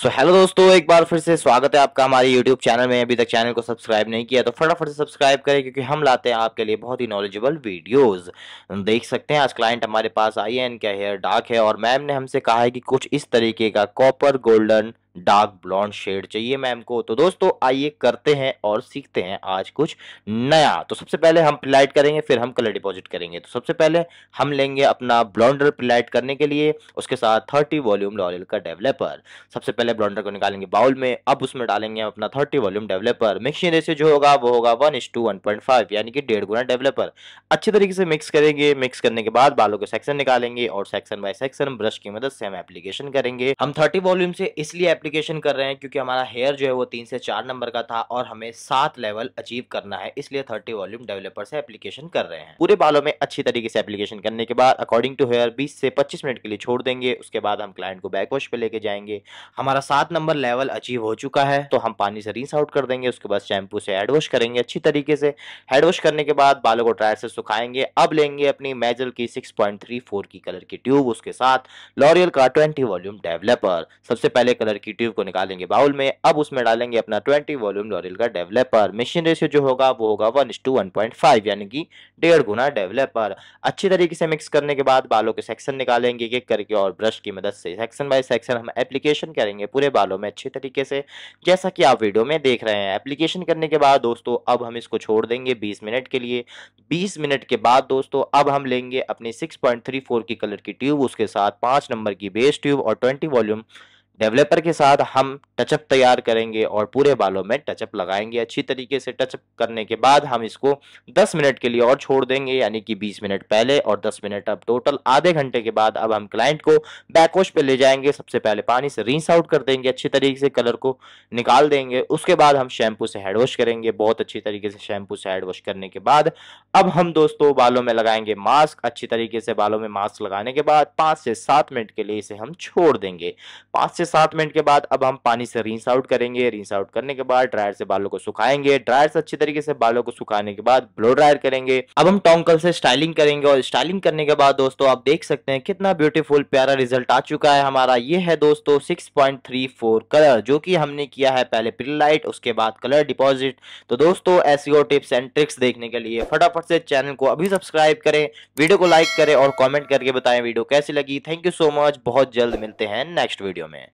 सो so, hello दोस्तों एक बार फिर से स्वागत है आपका हमारे यूट्यूब चैनल में अभी तक चैनल को सब्सक्राइब नहीं किया तो फटाफट से सब्सक्राइब करें क्योंकि हम लाते हैं आपके लिए बहुत ही नॉलेजेबल वीडियोस देख सकते हैं आज क्लाइंट हमारे पास आई है इनका हेयर डार्क है और मैम ने हमसे कहा है कि कुछ इस तरीके का copper golden dark blonde shade चाहिए मैम को तो दोस्तों आइए करते हैं और सीखते हैं आज कुछ नया तो सबसे पहले हम पिलाइट करेंगे फिर हम कलर डिपॉजिट करेंगे तो सबसे पहले हम लेंगे अपना ब्लॉन्डर प्लाइट करने के लिए उसके साथ थर्टी वॉल्यूम लॉरियल का डेवलपर सबसे पहले ब्लॉन्डर को निकालेंगे बाउल में अब उसमें डालेंगे अपना thirty volume developer mixing ratio जो होगा वो होगा one is to one point five यानी कि डेढ़ गुना डेवलपर अच्छे तरीके से मिक्स करेंगे मिक्स करने के बाद बालों के सेक्शन निकालेंगे और सेक्शन बाय सेक्शन ब्रश की मदद से हम एप्लीकेशन करेंगे हम थर्टी वॉल्यूम से इसलिए एप्लीकेशन कर रहे हैं क्योंकि हमारा हेयर जो है वो तीन से चार नंबर का था और हमें सात लेवल अचीव करना है इसलिए थर्टी वॉल्यूम डेवलपर से एप्लीकेशन कर रहे हैं पूरे बालों में अच्छी तरीके से एप्लीकेशन करने के बाद अकॉर्डिंग टू हेयर बीस से पच्चीस मिनट के लिए छोड़ देंगे उसके बाद हम क्लाइंट को बैकवॉश पे लेके जाएंगे हमारा सात नंबर लेवल अचीव हो चुका है तो हम पानी से रिंस आउट कर देंगे उसके बाद शैम्पू से हेड वॉश करेंगे अच्छी तरीके से हेड वॉश करने के बाद बालों को ड्रायर से सुखाएंगे अब लेंगे अपनी मेजल की 6.34 की कलर की ट्यूब उसके साथ लॉरियल का 20 वॉल्यूम डेवलपर सबसे पहले कलर की की ट्यूब को निकालेंगे बाउल में अब उसमें डालेंगे अपना ट्वेंटी वॉल्यूम लॉरिल का डेवलपर मशीन रेशियो जो होगा वो होगा one two one point five यानी कि डेढ़ गुना डेवलपर अच्छी तरीके से मिक्स करने के बाद बालों के सेक्शन निकालेंगे एक करके और ब्रश की मदद से सेक्शन बाय सेक्शन हम एप्लीकेशन करेंगे पूरे बालों में अच्छे तरीके से जैसा कि आप वीडियो में देख रहे हैं एप्लीकेशन करने के बाद दोस्तों अब हम इसको छोड़ देंगे बीस मिनट के लिए बीस मिनट के बाद दोस्तों अब हम लेंगे अपनी सिक्स की कलर की ट्यूब उसके साथ पाँच नंबर की बेस ट्यूब और ट्वेंटी वॉल्यूम डेवलपर के साथ हम टचअप तैयार करेंगे और पूरे बालों में टचअप लगाएंगे अच्छी तरीके से टचअप करने के बाद हम इसको 10 मिनट के लिए और छोड़ देंगे यानी कि 20 मिनट पहले और 10 मिनट अब टोटल आधे घंटे के बाद अब हम क्लाइंट को बैकवॉश पे ले जाएंगे सबसे पहले पानी से रिंस आउट कर देंगे अच्छी तरीके से कलर को निकाल देंगे उसके बाद हम शैम्पू से हेड वॉश करेंगे बहुत अच्छी तरीके से शैम्पू से हेड वॉश करने के बाद अब हम दोस्तों बालों में लगाएंगे मास्क अच्छी तरीके से बालों में मास्क लगाने के बाद पाँच से सात मिनट के लिए इसे हम छोड़ देंगे पाँच से सात मिनट के बाद अब हम पानी से रिंस आउट करेंगे रीस आउट करने के बाद ड्रायर से बालों को सुखाएंगे ड्रायर से अच्छी तरीके से बालों को सुखाने के बाद ब्लो ड्रायर करेंगे अब हम टोंकल से स्टाइलिंग करेंगे और स्टाइलिंग करने के बाद दोस्तों आप देख सकते हैं कितना ब्यूटीफुल प्यारा रिजल्ट आ चुका है हमारा ये है दोस्तों सिक्स कलर जो की हमने किया है पहले प्री लाइट उसके बाद कलर डिपोजिट तो दोस्तों ऐसी टिप्स एंड ट्रिक्स देखने के लिए फटाफट से चैनल को अभी सब्सक्राइब करें वीडियो को लाइक करें और कॉमेंट करके बताएं वीडियो कैसी लगी थैंक यू सो मच बहुत जल्द मिलते हैं नेक्स्ट वीडियो में